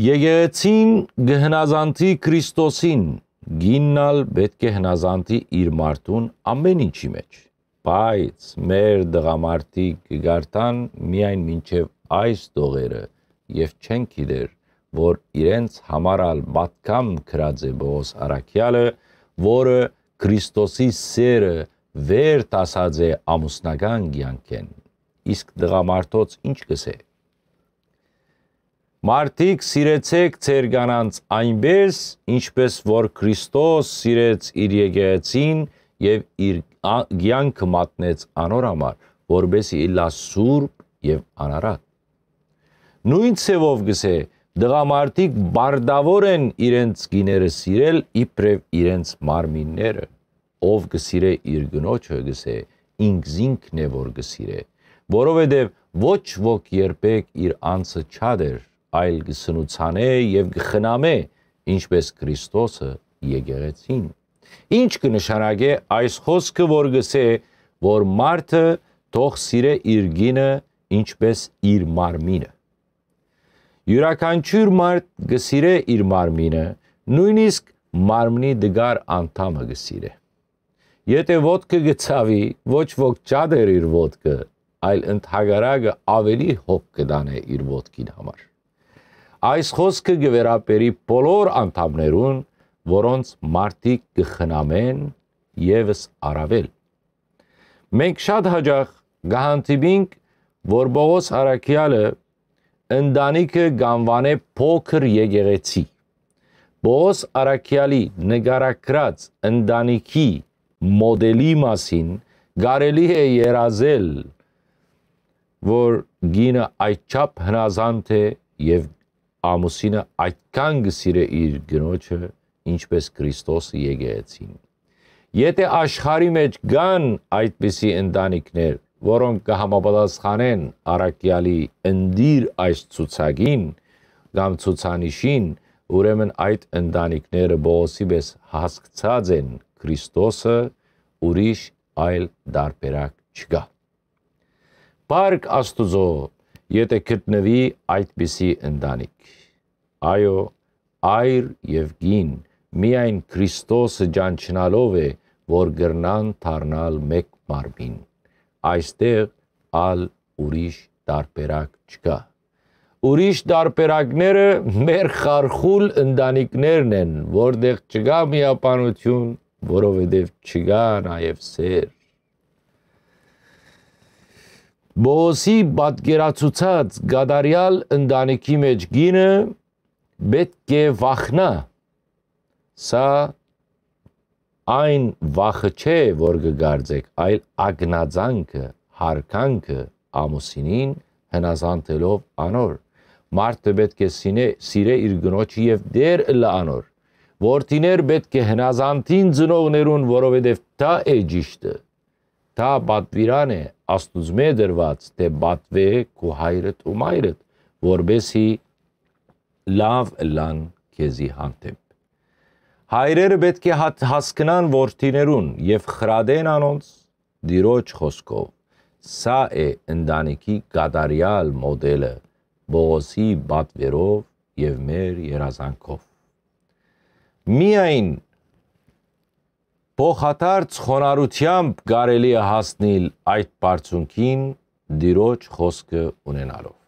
Եկեղեցին գհնազանթի Քրիստոսին, գիննալ պետք է հնազանթի իր մարդուն ամեն ինչի մեջ։ Բայց մեր դղամարդի կգարտան միայն մինչև այս դողերը և չեն գիտեր, որ իրենց համարալ բատկամ կրած է բողոս առակյալը, որը Քրիստոսի սերը վեր տասած է ամուսնական գյանքեն։ Իսկ դղամարդոց ինչ կսե։ Մարդիկ սիրեցեք ձեր կանանց այնպես, ինչպես որ Քրիստոս սիրեց իր եկեղեցին եւ իր ցանկը մատնեց անոր համար, որբեսի իլա սուրբ եւ անարատ։ Նույն ցևով գսե դղամարդիկ բարդավոր են իրենց գիները սիրել իբրև իրենց մարմինները, ով գսիրե իր գնոջը գսե, ինքս ինքն է որ գսիրե, որովհետեւ ոչ ոք երբեք իր անձը չադեր այլ գսնուցանե եւ գխնամե, ինչպես Քրիստոսը եկեղեցին։ Ինչ կնշանակե այս խոսքը, որ գսե, որ մարդը թող սիրե իր գինը, ինչպես իր մարմինը։ Յուրաքանչյուր մարդ գսիրե իր մարմինը, նույնիսկ մարմնի դգար անդամը գսիրե։ Եթե ոդկը գցավի, ոչ ոք չադեր իր ոդկը, այլ ընդհանրակը ավելի հոգ կդանե իր ոդկին համար։ Այս խոսքը գվերապերի բոլոր անդամներուն, որոնց մարդիկ կխնամեն եւս առավել։ Մենք շատ հաջող գահանտիբինք, որ Պողոս Արաքյալը ընդանիքը գանվանե փոքր եկեղեցի։ Պողոս Արաքյալի նկարագրած ընդանիքի մոդելի մասին կարելի է երազել, որ գինը այդչափ հնազանդ է եւ ամուսինը այդքան գսիրե իր գնոջը, ինչպես Քրիստոսը եկեցին։ Եթե աշխարի մեջ կան այդպիսի ընտանիքներ, որոնք կհամապատասխանեն Արաքյալի ընդիր այս ցուցակին կամ ցուցանիշին, ուրեմն այդ ընտանիքները բոսիպես հասկացած են Քրիստոսը ուրիշ այլ դարբերակ չկա։ Պարկ Աստուծո եթե գտնվի այդպիսի ընտանիք։ Այո, այր եւ գին միայն Քրիստոսը ջանչնալով է, որ գրնան դառնալ մեկ մարմին։ Այստեղ ալ ուրիշ տարբերակ չկա։ Ուրիշ տարբերակները մեր խարխուլ ընտանիքներն են, որտեղ չկա միապանություն, որովհետև չկա նաև սեր։ Բողոսի պատկերացուցած գադարյալ ընտանիքի մեջ գինը պետք է վախնա։ Սա այն վախը չէ, որ կգարձեք, այլ ագնազանքը, հարկանքը ամուսինին հնազանդելով անոր։ Մարդը պետք է սինե, սիրե իր գնոջը եւ դեր լա անոր։ Որդիներ պետք է հնազանդին ծնողներուն, որովհետեւ դա է ճիշտը։ Դա բատվիրան է աստուծմե դրված, թե բատվե քու հայրդ ու մայրդ, որբեսի լավ լան քեզի հանդեպ։ Հայրերը պետք է հասկնան որդիներուն եւ խրադեն անոնց դիրոջ խոսքով։ Սա է ընտանիքի գադարյալ մոդելը Բողոսի բատվերով եւ մեր երազանքով։ Միայն փոխադարձ խոնարհությամբ կարելի է հասնել այդ բարձունքին դիրոջ խոսքը ունենալով